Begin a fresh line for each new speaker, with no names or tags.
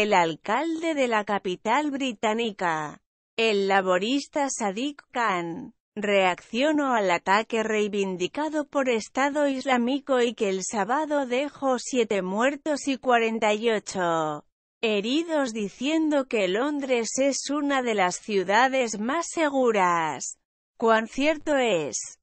el alcalde de la capital británica, el laborista Sadiq Khan, reaccionó al ataque reivindicado por Estado Islámico y que el sábado dejó siete muertos y 48 heridos diciendo que Londres es una de las ciudades más seguras. ¿Cuán cierto es?